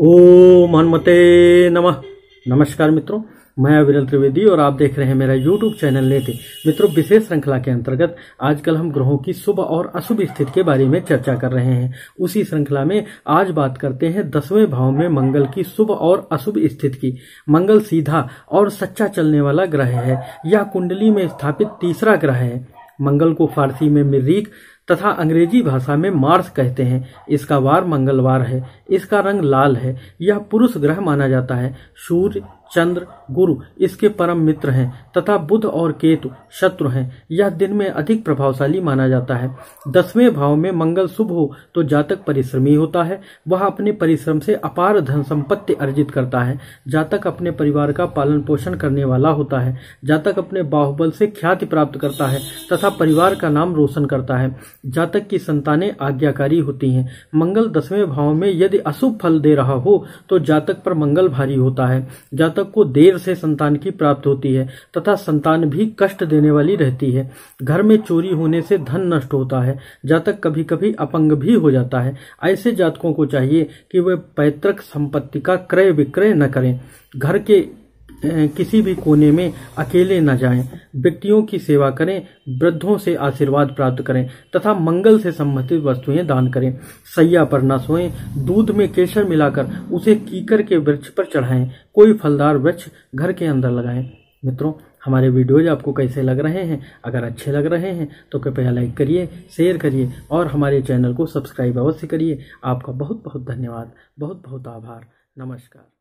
ओम हनुमते नमः नमस्कार मित्रों मैं अविरल त्रिवेदी और आप देख रहे हैं मेरा YouTube चैनल नेति मित्रों विशेष श्रृंखला के अंतर्गत आजकल हम ग्रहों की शुभ और अशुभ स्थिति के बारे में चर्चा कर रहे हैं उसी श्रृंखला में आज बात करते हैं दसवें भाव में मंगल की शुभ और अशुभ स्थिति की मंगल सीधा और सच्चा चलने वाला ग्रह है यह कुंडली में स्थापित तीसरा ग्रह है मंगल को फारसी में मिर्रीक तथा अंग्रेजी भाषा में मार्स कहते हैं इसका वार मंगलवार है इसका रंग लाल है यह पुरुष ग्रह माना जाता है सूर्य चंद्र गुरु इसके परम मित्र हैं तथा बुध और केतु शत्रु हैं यह दिन में अधिक प्रभावशाली माना जाता है दसवें भाव में मंगल शुभ हो तो जातक परिश्रमी होता है वह अपने परिश्रम से अपार धन संपत्ति अर्जित करता है जातक अपने परिवार का पालन पोषण करने वाला होता है जातक अपने बाहुबल से ख्याति प्राप्त करता है तथा परिवार का नाम रोशन करता है जातक की संतानें आज्ञाकारी होती हैं मंगल दसवें भाव में यदि अशुभ फल दे रहा हो तो जातक पर मंगल भारी होता है जातक को देर से संतान की प्राप्त होती है तथा संतान भी कष्ट देने वाली रहती है घर में चोरी होने से धन नष्ट होता है जातक कभी कभी अपंग भी हो जाता है ऐसे जातकों को चाहिए कि वे पैतृक संपत्ति का क्रय विक्रय न करें घर के किसी भी कोने में अकेले न जाएं व्यक्तियों की सेवा करें वृद्धों से आशीर्वाद प्राप्त करें तथा मंगल से संबंधित वस्तुएं दान करें सैया पर न सोएं दूध में केसर मिलाकर उसे कीकर के वृक्ष पर चढ़ाएं कोई फलदार वृक्ष घर के अंदर लगाएं मित्रों हमारे वीडियोज आपको कैसे लग रहे हैं अगर अच्छे लग रहे हैं तो कृपया लाइक करिए शेयर करिए और हमारे चैनल को सब्सक्राइब अवश्य करिए आपका बहुत बहुत धन्यवाद बहुत बहुत आभार नमस्कार